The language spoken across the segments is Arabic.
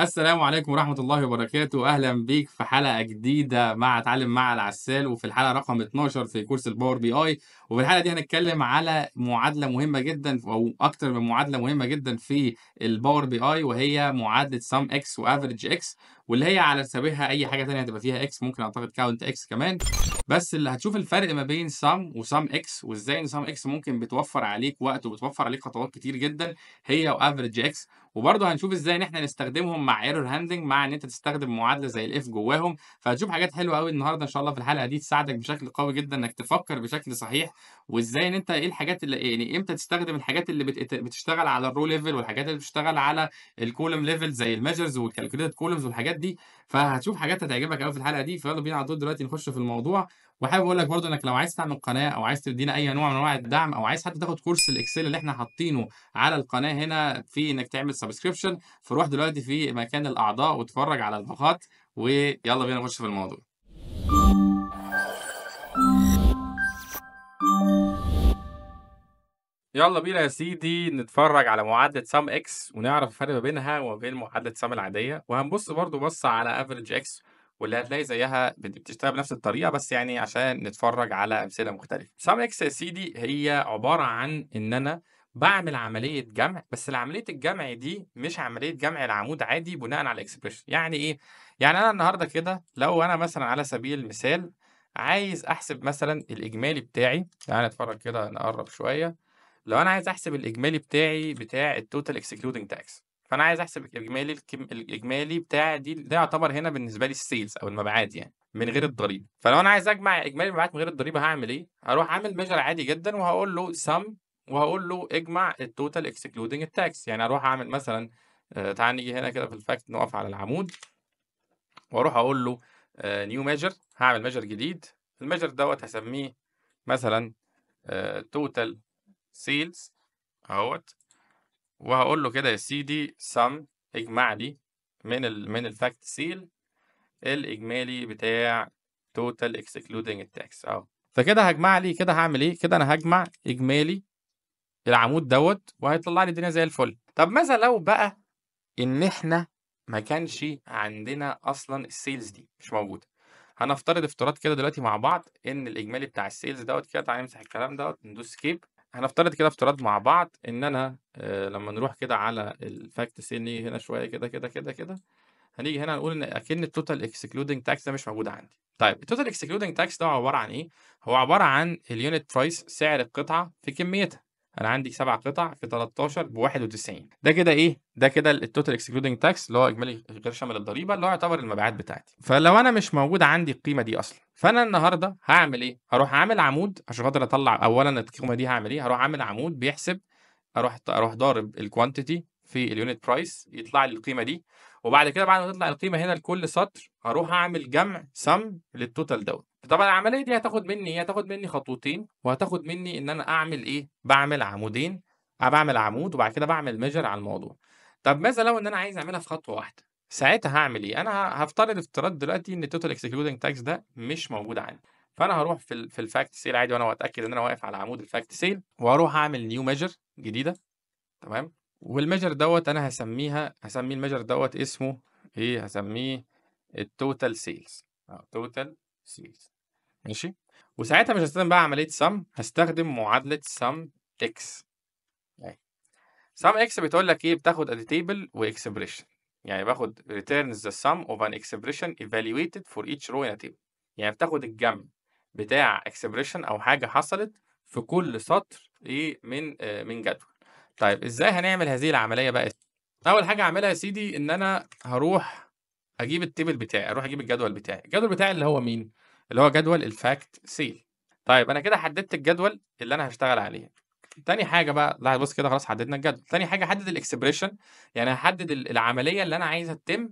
السلام عليكم ورحمة الله وبركاته أهلا بيك في حلقة جديدة مع اتعلم مع العسال وفي الحلقة رقم 12 في كورس الباور بي آي وفي الحلقة دي هنتكلم على معادلة مهمة جدا أو أكتر من معادلة مهمة جدا في الباور بي آي وهي معادلة سم إكس وأفريج إكس واللي هي على شبيهها أي حاجة تانية هتبقى فيها إكس ممكن أعتقد كاونت إكس كمان بس اللي هتشوف الفرق ما بين سم وسم إكس وإزاي إن سم إكس ممكن بتوفر عليك وقت وبتوفر عليك خطوات كتير جدا هي وأفريج إكس وبرضه هنشوف ازاي ان احنا نستخدمهم مع ايرور هاندلنج مع ان انت تستخدم معادله زي الاف جواهم فهتشوف حاجات حلوه قوي النهارده ان شاء الله في الحلقه دي تساعدك بشكل قوي جدا انك تفكر بشكل صحيح وازاي ان انت ايه الحاجات اللي يعني امتى تستخدم الحاجات اللي بتشتغل على الرو ليفل والحاجات اللي بتشتغل على الكولم ليفل زي الميجرز والكالكوليتد كولمز والحاجات دي فهتشوف حاجات هتعجبك قوي في الحلقه دي فيلا بينا على طول دلوقتي نخش في الموضوع وحابب اقول لك برضو انك لو عايز تعمل قناه او عايز تدينا اي نوع من انواع الدعم او عايز حتى تاخد كورس الاكسل اللي احنا حاطينه على القناه هنا في انك تعمل سبسكريبشن فروح دلوقتي في مكان الاعضاء واتفرج على الباقات ويلا بينا نخش في الموضوع يلا بينا يا سيدي نتفرج على معادلة سام اكس ونعرف الفرق ما بينها وما بين معادلة سام العادية وهنبص برضو بص على افريج اكس واللي هتلاقي زيها بتشتغل بنفس الطريقه بس يعني عشان نتفرج على امثله مختلفه. سام اكس يا سيدي هي عباره عن ان انا بعمل عمليه جمع بس عمليه الجمع دي مش عمليه جمع العمود عادي بناء على الاكسبريشن يعني ايه يعني انا النهارده كده لو انا مثلا على سبيل المثال عايز احسب مثلا الاجمالي بتاعي تعالى نتفرج كده نقرب شويه لو انا عايز احسب الاجمالي بتاعي بتاع التوتال اكسكلودنج تاكس فانا عايز احسب الاجمالي الكم... الاجمالي بتاع دي ده يعتبر هنا بالنسبه لي السيلز او المبيعات يعني من غير الضريبه فلو انا عايز اجمع اجمالي المبيعات من غير الضريبه هعمل ايه هروح عامل ميجر عادي جدا وهقول له سم وهقول له اجمع التوتال اكسكلودنج التاكس يعني اروح اعمل مثلا آه، تعال نيجي هنا كده في الفاكت نقف على العمود واروح اقول له نيو آه، ميجر هعمل ميجر جديد الميجر دوت هسميه مثلا توتال آه، سيلز اهوت وهقول له كده يا سيدي سم اجمع لي من الـ من الفاكت سيل الاجمالي بتاع total excluding التاكس اهو فكده هجمع لي كده هعمل ايه كده انا هجمع اجمالي العمود دوت وهيطلع لي الدنيا زي الفل طب ماذا لو بقى ان احنا ما كانش عندنا اصلا السيلز دي مش موجوده هنفترض افتراض كده دلوقتي مع بعض ان الاجمالي بتاع السيلز دوت كده تعالى نمسح الكلام دوت ندوس سكيب هنفترض كده افتراض مع بعض ان انا آه، لما نروح كده على الفاكت سي هنا شويه كده كده كده كده هنيجي هنا نقول ان اكن التوتال اكسكلودنج تاكس ده مش موجود عندي طيب التوتال اكسكلودنج تاكس ده عباره عن ايه هو عباره عن اليونت برايس سعر القطعه في كميتها انا عندي سبع قطع في 13 ب 91 ده كده ايه ده كده التوتال اكسكلودنج تاكس اللي هو اجمالي غير شامل الضريبه اللي هو يعتبر المبيعات بتاعتي فلو انا مش موجود عندي القيمه دي اصلا فانا النهارده هعمل ايه هروح عامل عمود عشان خاطر اطلع اولا القيمه دي هعمل ايه هروح عامل عمود بيحسب اروح اروح ضارب الكوانتيتي في اليونت برايس يطلع لي القيمه دي وبعد كده بعد ما تطلع القيمه هنا لكل سطر هروح اعمل جمع سم للتوتال دوت طبعا العمليه دي هتاخد مني ايه هتاخد مني خطوتين وهتاخد مني ان انا اعمل ايه بعمل عمودين بعمل عمود وبعد كده بعمل ميجر على الموضوع طب ماذا لو ان انا عايز اعملها في خطوه واحده ساعتها هعمل ايه انا هفترض افتراض دلوقتي ان التوتال اكسكلودنج تاكس ده مش موجود عندي فانا هروح في في الفاكت سيل عادي وانا واتاكد ان انا واقف على عمود الفاكت سيل واروح اعمل نيو ميجر جديده تمام والميجر دوت انا هسميها هسميه الميجر دوت اسمه ايه هسميه التوتال سيلز توتال سيلز ماشي وساعتها مش هستخدم بقى عمليه سم هستخدم معادله سم اكس سم اكس بتقول لك ايه بتاخد ادي تيبل واكسبريشن يعني باخد returns the sum of an expression evaluated for each row in a table يعني بتاخد الجمع بتاع expression او حاجه حصلت في كل سطر ايه من آه من جدول طيب ازاي هنعمل هذه العمليه بقى اول حاجه هعملها يا سيدي ان انا هروح اجيب التيبل بتاعي اروح اجيب الجدول بتاعي الجدول بتاعي اللي هو مين اللي هو جدول الفاكت سيل طيب انا كده حددت الجدول اللي انا هشتغل عليه تاني حاجه بقى لا بص كده خلاص حددنا الجدول تاني حاجه حدد الاكسبريشن يعني هحدد العمليه اللي انا عايزها تتم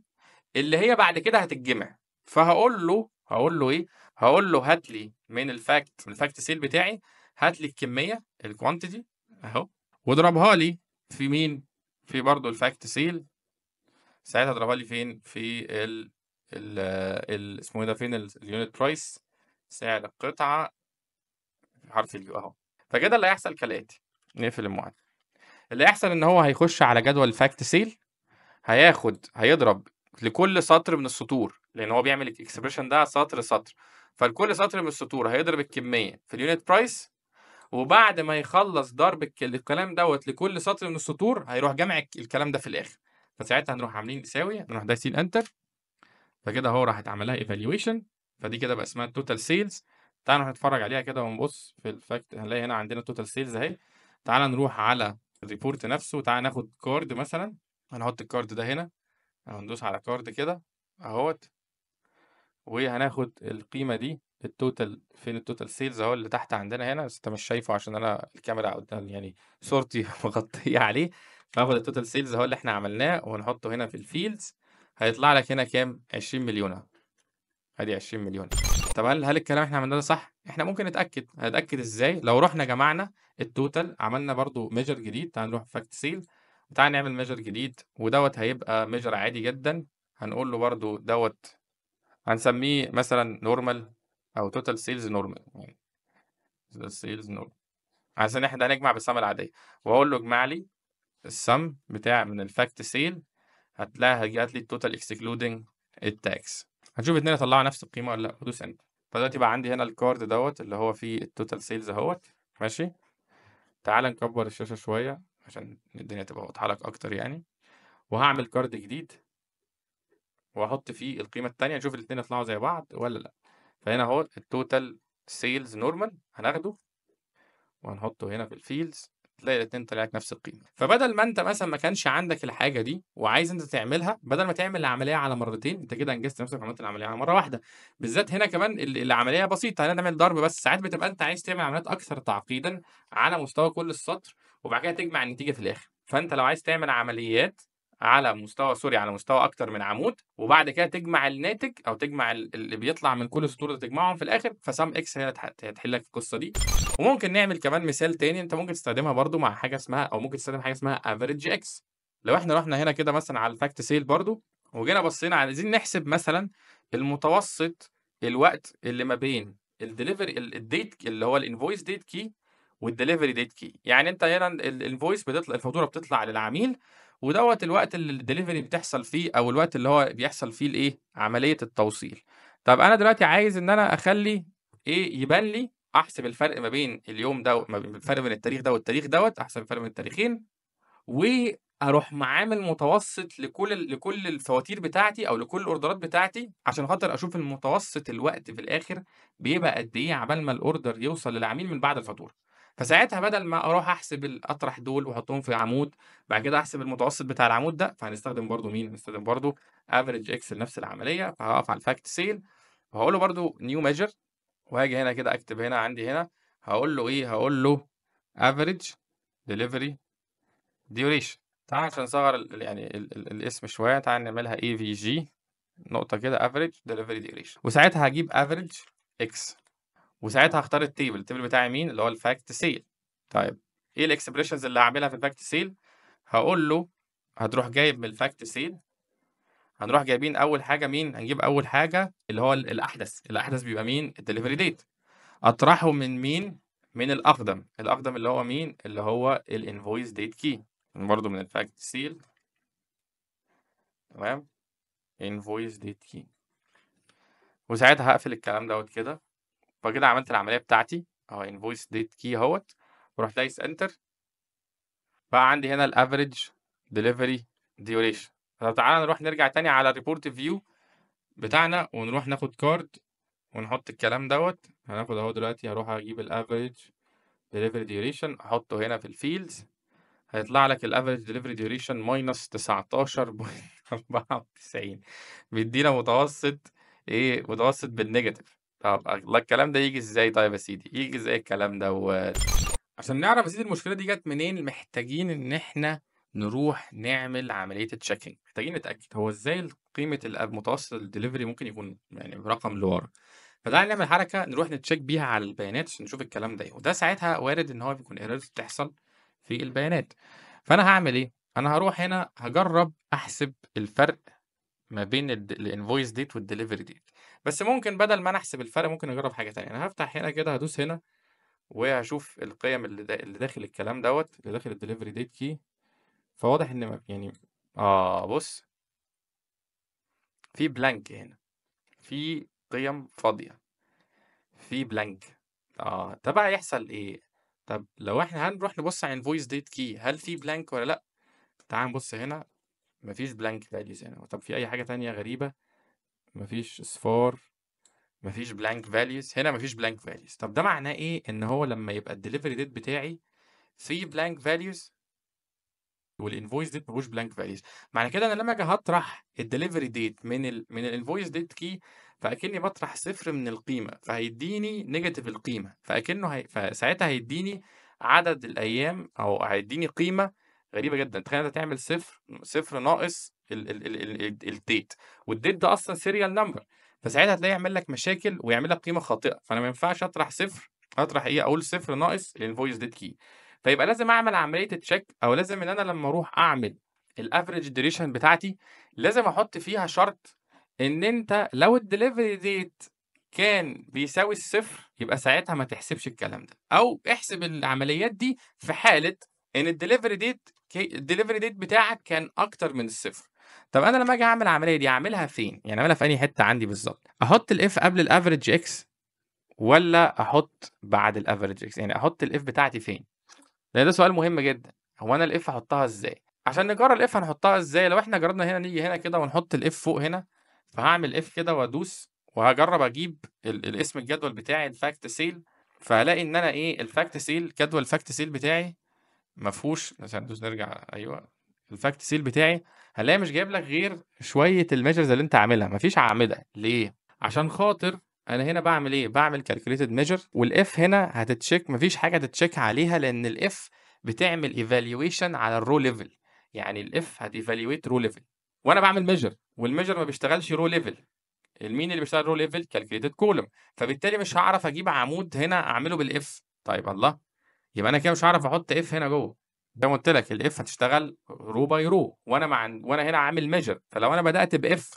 اللي هي بعد كده هتتجمع فهقول له هقول له ايه هقول له هات لي من الفاكت من الفاكت سيل بتاعي هات لي الكميه الكوانتيتي اهو واضربها لي في مين في برضه الفاكت سيل ساعتها ضربها لي فين في ال ال ال اسمه ايه ده فين اليونت برايس سعر القطعة في حرف اليو اهو فكده اللي هيحصل كالآتي نقفل المعادلة اللي هيحصل ان هو هيخش على جدول فاكت سيل هياخد هيضرب لكل سطر من السطور لان هو بيعمل الاكسبريشن ده سطر سطر فلكل سطر من السطور هيضرب الكمية في اليونت برايس وبعد ما يخلص ضرب الكلام دوت لكل سطر من السطور هيروح جمع الكلام ده في الاخر فساعتها هنروح عاملين يساوي نروح دايسين انتر فكده اهو راحت لها ايفالويشن فدي كده بقى اسمها التوتال سيلز تعالى نروح نتفرج عليها كده ونبص في الفاكت هنلاقي هنا عندنا التوتال سيلز اهي تعالى نروح على الريبورت نفسه تعالى ناخد كارد مثلا هنحط الكارد ده هنا هندوس على كارد كده اهوت وهناخد القيمه دي التوتال فين التوتال سيلز اهو اللي تحت عندنا هنا بس انت مش شايفه عشان انا الكاميرا قدام يعني صورتي مغطيه عليه هاخد التوتال سيلز اهو اللي احنا عملناه ونحطه هنا في الفيلدز هيطلع لك هنا كام 20 مليون ادي 20 مليون طب هل هل الكلام احنا عملناه ده صح احنا ممكن نتاكد هنتاكد ازاي لو رحنا جمعنا التوتال عملنا برضو ميجر جديد تعال نروح فاكت سيل تعال نعمل ميجر جديد ودوت هيبقى ميجر عادي جدا هنقول له برضو دوت هنسميه مثلا نورمال او توتال سيلز نورمال توتال سيلز نورمال عشان احنا هنجمع بالسما العاديه واقول له اجمع لي السم بتاع من الفاكت سيل هتلاقي جات لي التوتال اكسكلودنج التاكس هنشوف الاثنين طلعوا نفس القيمه ولا لا ودوس انتر فدلوقتي بقى عندي هنا الكارد دوت اللي هو فيه التوتال سيلز اهوت ماشي تعال نكبر الشاشه شويه عشان الدنيا تبقى واضحه لك اكتر يعني وهعمل كارد جديد واحط فيه القيمه الثانيه نشوف الاثنين يطلعوا زي بعض ولا لا فهنا اهو التوتال سيلز نورمال هناخده وهنحطه هنا في الفيلز تلاقي الاثنين طلع لك نفس القيمه فبدل ما انت مثلا ما كانش عندك الحاجه دي وعايز انت تعملها بدل ما تعمل العمليه على مرتين انت كده انجزت نفسك عملت العمليه على مره واحده بالذات هنا كمان العمليه بسيطه هنا نعمل ضرب بس ساعات بتبقى انت عايز تعمل عمليات اكثر تعقيدا على مستوى كل السطر وبعد كده تجمع النتيجه في الاخر فانت لو عايز تعمل عمليات على مستوى سوري على مستوى اكتر من عمود وبعد كده تجمع الناتج او تجمع اللي بيطلع من كل سطور تجمعهم في الاخر فسام اكس هي هتحل لك القصه دي وممكن نعمل كمان مثال تاني انت ممكن تستخدمها برضو مع حاجه اسمها او ممكن تستخدم حاجه اسمها افريج اكس لو احنا رحنا هنا كده مثلا على الفاكت سيل برضو وجينا بصينا عايزين نحسب مثلا المتوسط الوقت اللي ما بين الديليفري الديت اللي هو الانفويس ديت كي والدليفري ديت كي يعني انت هنا الانفويس بتطلع الفاتوره بتطلع للعميل ودوت الوقت اللي الدليفري بتحصل فيه او الوقت اللي هو بيحصل فيه الايه عمليه التوصيل طب انا دلوقتي عايز ان انا اخلي ايه يبان لي احسب الفرق ما بين اليوم ده الفرق بين التاريخ ده والتاريخ دوت احسب الفرق بين التاريخين واروح معامل متوسط لكل لكل الفواتير بتاعتي او لكل الاوردرات بتاعتي عشان خاطر اشوف المتوسط الوقت في الاخر بيبقى قد ايه عبال ما الاوردر يوصل للعميل من بعد الفاتوره فساعتها بدل ما اروح احسب اطرح دول واحطهم في عمود بعد كده احسب المتوسط بتاع العمود ده فهنستخدم برضو مين هنستخدم برضو افريج اكسل نفس العمليه فهقف على الفاكت سيل وهقول له برضو نيو ميجر وهاجي هنا كده اكتب هنا عندي هنا هقول له ايه هقول له average delivery duration تعال عشان نصغر يعني الـ الـ الاسم شويه تعال نعملها اي في جي نقطه كده average delivery duration وساعتها هجيب average x وساعتها هختار التيبل التيبل بتاعي مين اللي هو الفاكت سيل طيب ايه الاكسبريشنز اللي هعملها في الفاكت سيل هقول له هتروح جايب من الفاكت سيل هنروح جايبين اول حاجه مين هنجيب اول حاجه اللي هو الاحدث الاحدث بيبقى مين الدليفري ديت اطرحه من مين من الاقدم الاقدم اللي هو مين اللي هو الانفويس ديت كي برضو من الفاكت سيل تمام انفويس ديت كي وساعتها هقفل الكلام دوت كده فكده عملت العمليه بتاعتي اهو انفويس ديت كي اهوت ورحت دايس انتر بقى عندي هنا الافريج دليفري ديوريشن طب تعالى نروح نرجع تاني على الريبورت فيو بتاعنا ونروح ناخد كارد ونحط الكلام دوت هناخد اهو دلوقتي هروح اجيب الافريج ديليفري ديوريشن احطه هنا في الفيلدز هيطلع لك الافريج ديليفري ديوريشن ماينس 19.94 بيدينا متوسط ايه متوسط بالنيجاتيف طب الكلام ده يجي ازاي طيب يا سيدي يجي ازاي الكلام دوت عشان نعرف يا سيدي المشكله دي جت منين محتاجين ان احنا نروح نعمل عمليه التشيكنج محتاجين نتاكد هو ازاي قيمه المتوسط الدليفري ممكن يكون يعني رقم لورا فده نعمل حركه نروح نتشيك بيها على البيانات عشان نشوف الكلام ده إيه. وده ساعتها وارد ان هو بيكون ايرورز بتحصل في البيانات فانا هعمل ايه انا هروح هنا هجرب احسب الفرق ما بين الانفويس ديت والدليفري ديت بس ممكن بدل ما انا احسب الفرق ممكن اجرب حاجه تانية انا هفتح هنا كده هدوس هنا وهشوف القيم اللي, اللي داخل الكلام دوت اللي داخل الدليفري ديت كي فواضح ان يعني اه بص في بلانك هنا في قيم فاضية في بلانك اه ده بقى يحصل ايه طب لو احنا هنروح نبص على الفويس ديت كي هل في بلانك ولا لا تعال نبص هنا مفيش بلانك فاليوز هنا طب في اي حاجة تانية غريبة مفيش اصفار مفيش بلانك فاليوز هنا مفيش بلانك فاليوز طب ده معناه ايه ان هو لما يبقى الدليفري ديت بتاعي في بلانك فاليوز والانفويس ديت ملوش بلانك فاليوز معنى كده انا لما اجي هطرح الدليفري ديت من الـ من الانفويس ديت كي فاكني بطرح صفر من القيمه فهيديني نيجاتيف القيمه فاكنه هي... فساعتها هيديني عدد الايام او هيديني قيمه غريبه جدا تخيل انت تعمل صفر صفر ناقص الديت والديت ده اصلا سيريال نمبر فساعتها هتلاقيه يعمل لك مشاكل ويعمل لك قيمه خاطئه فانا ما ينفعش اطرح صفر اطرح ايه اقول صفر ناقص الانفويس ديت كي فيبقى لازم اعمل عمليه تشيك او لازم ان انا لما اروح اعمل الافريج ديوريشن بتاعتي لازم احط فيها شرط ان انت لو الدليفري ديت كان بيساوي الصفر يبقى ساعتها ما تحسبش الكلام ده او احسب العمليات دي في حاله ان الدليفري ديت الدليفري ديت بتاعك كان اكتر من الصفر طب انا لما اجي اعمل العمليه دي اعملها فين يعني اعملها في انهي حته عندي بالظبط احط الاف قبل الافريج اكس ولا احط بعد الافريج اكس يعني احط الاف بتاعتي فين لان ده سؤال مهم جدا هو انا الاف احطها ازاي عشان نجرب الاف هنحطها ازاي لو احنا جربنا هنا نيجي هنا كده ونحط الاف فوق هنا فهعمل اف كده وادوس وهجرب اجيب الاسم الجدول بتاعي الفاكت سيل فهلاقي ان انا ايه الفاكت سيل جدول الفاكت سيل بتاعي ما فيهوش ندوس نرجع ايوه الفاكت سيل بتاعي هلاقي مش جايب لك غير شويه الميجرز اللي انت عاملها مفيش عامده ليه عشان خاطر انا هنا بعمل ايه بعمل كالكوليتد ميجر والاف هنا هتتشيك مفيش حاجه تتشيك عليها لان الاف بتعمل ايفالويشن على الرو ليفل يعني الاف هتيفالويت رو ليفل وانا بعمل ميجر والميجر ما بيشتغلش رو ليفل المين اللي بيشتغل رو ليفل كالكوليتد كولوم فبالتالي مش هعرف اجيب عمود هنا اعمله بالاف طيب الله يبقى انا كده مش هعرف احط اف هنا جوه زي ما قلت لك الاف هتشتغل رو باي رو وانا مع وانا هنا عامل ميجر فلو انا بدات باف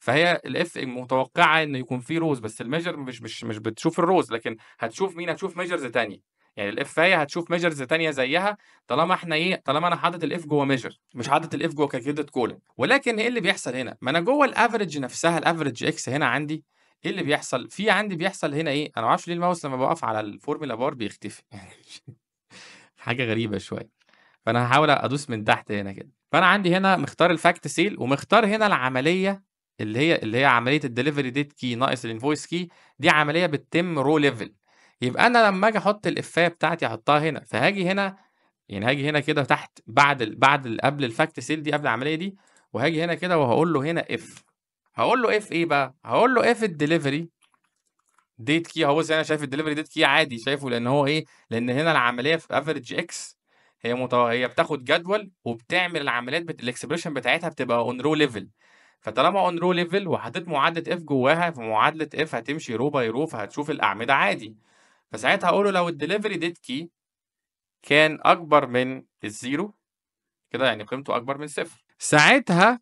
فهي الاف متوقعه انه يكون في روز بس الميجر مش مش مش بتشوف الروز لكن هتشوف مين هتشوف ميجرز تانية يعني الاف هي هتشوف ميجرز تانية زيها طالما احنا ايه طالما انا حاطط الاف جوه ميجر مش حاطط الاف جوه كاكيدة كولن ولكن ايه اللي بيحصل هنا ما انا جوه الافرج نفسها الافرج اكس هنا عندي ايه اللي بيحصل في عندي بيحصل هنا ايه انا ما اعرفش ليه الماوس لما بقف على الفورمولا بار بيختفي يعني حاجه غريبه شويه فانا هحاول ادوس من تحت هنا كده فانا عندي هنا مختار الفاكت سيل ومختار هنا العمليه اللي هي اللي هي عملية الدليفري ديت كي ناقص الانفويس كي دي عملية بتتم رو ليفل يبقى أنا لما أجي أحط الإفاية بتاعتي أحطها هنا فهاجي هنا يعني هاجي هنا كده تحت بعد الـ بعد الـ قبل الفاكت سيل دي قبل العملية دي وهاجي هنا كده وهقول له هنا اف هقول له اف ايه بقى؟ هقول له اف الدليفري ديت كي اهو بص انا شايف الدليفري ديت كي عادي شايفه لان هو ايه؟ لان هنا العمليه في افريج اكس هي متو... هي بتاخد جدول وبتعمل العمليات بت... الاكسبريشن بتاعتها بتبقى اون رو ليفل فطالما اون رو ليفل وحطيت معادله اف جواها فمعادله اف هتمشي رو باي رو فهتشوف الاعمده عادي فساعتها اقول له لو الدليفري ديت كي كان اكبر من الزيرو كده يعني قيمته اكبر من صفر ساعتها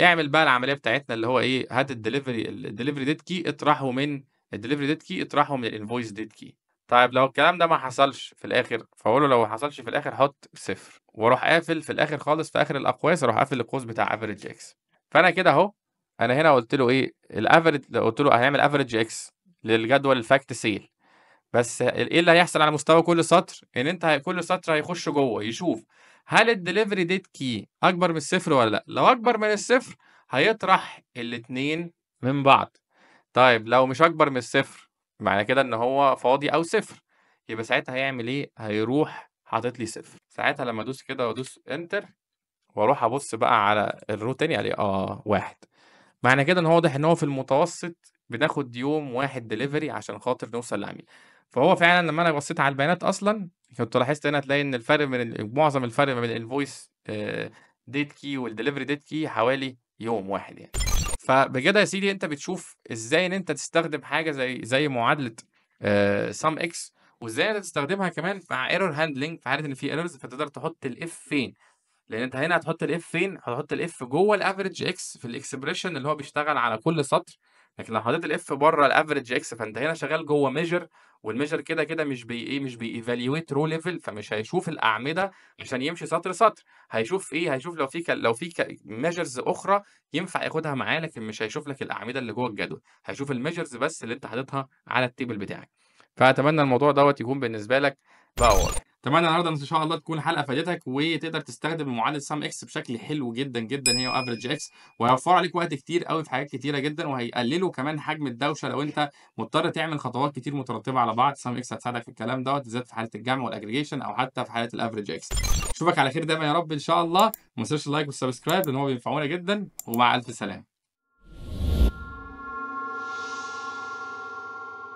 اعمل بقى العمليه بتاعتنا اللي هو ايه هات الدليفري الدليفري ديت كي اطرحه من الدليفري ديت كي اطرحه من الانفويس ديت كي طيب لو الكلام ده ما حصلش في الاخر فاقول له لو ما حصلش في الاخر حط صفر واروح قافل في الاخر خالص في اخر الاقواس اروح قافل القوس بتاع افريج اكس فانا كده اهو انا هنا قلت له ايه الافرج قلت له هيعمل افرج اكس للجدول الفاكت سيل بس ايه اللي هيحصل على مستوى كل سطر ان انت كل سطر هيخش جوه يشوف هل الدليفري ديت كي اكبر من الصفر ولا لا لو اكبر من الصفر هيطرح الاثنين من بعض طيب لو مش اكبر من الصفر معنى كده ان هو فاضي او صفر يبقى ساعتها هيعمل ايه هيروح حاطط لي صفر ساعتها لما ادوس كده وادوس انتر واروح ابص بقى على الرو تاني الاقي اه واحد معنى كده ان هو واضح ان هو في المتوسط بناخد يوم واحد دليفري عشان خاطر نوصل للعميل فهو فعلا لما انا بصيت على البيانات اصلا كنت لاحظت هنا تلاقي ان الفرق من معظم الفرق ما بين الفويس ديت كي والدليفري ديت كي حوالي يوم واحد يعني فبجد يا سيدي انت بتشوف ازاي ان انت تستخدم حاجه زي زي معادله سام آه، اكس وازاي انت تستخدمها كمان مع ايرور هاندلنج فعارف ان في ايرورز فتقدر تحط الاف فين لان انت هنا هتحط الاف فين هتحط الاف جوه الافريج اكس في الاكسبريشن اللي هو بيشتغل على كل سطر لكن لو حطيت الاف بره الافريج اكس فانت هنا شغال جوه ميجر والميجر كده كده مش بي ايه مش بييفاليويت رو ليفل فمش هيشوف الاعمده عشان يمشي سطر سطر هيشوف ايه هيشوف لو في لو في ميجرز اخرى ينفع ياخدها معاه لكن مش هيشوف لك الاعمده اللي جوه الجدول هيشوف الميجرز بس اللي انت حاططها على التيبل بتاعك فاتمنى الموضوع دوت يكون بالنسبه لك بقى واضح اتمنى النهارده ان شاء الله تكون حلقه فادتك وتقدر تستخدم معادله سام اكس بشكل حلو جدا جدا هي افريج اكس وهيوفروا عليك وقت كتير قوي في حاجات كتيره جدا وهيقللوا كمان حجم الدوشه لو انت مضطر تعمل خطوات كتير مترتبه على بعض سام اكس هتساعدك في الكلام دوت بالذات في حاله الجمع والاجريجيشن او حتى في حاله الافريج اكس اشوفك على خير دايما يا رب ان شاء الله ما تنساش اللايك والسبسكرايب لان هو بينفعونا جدا ومع الف سلامه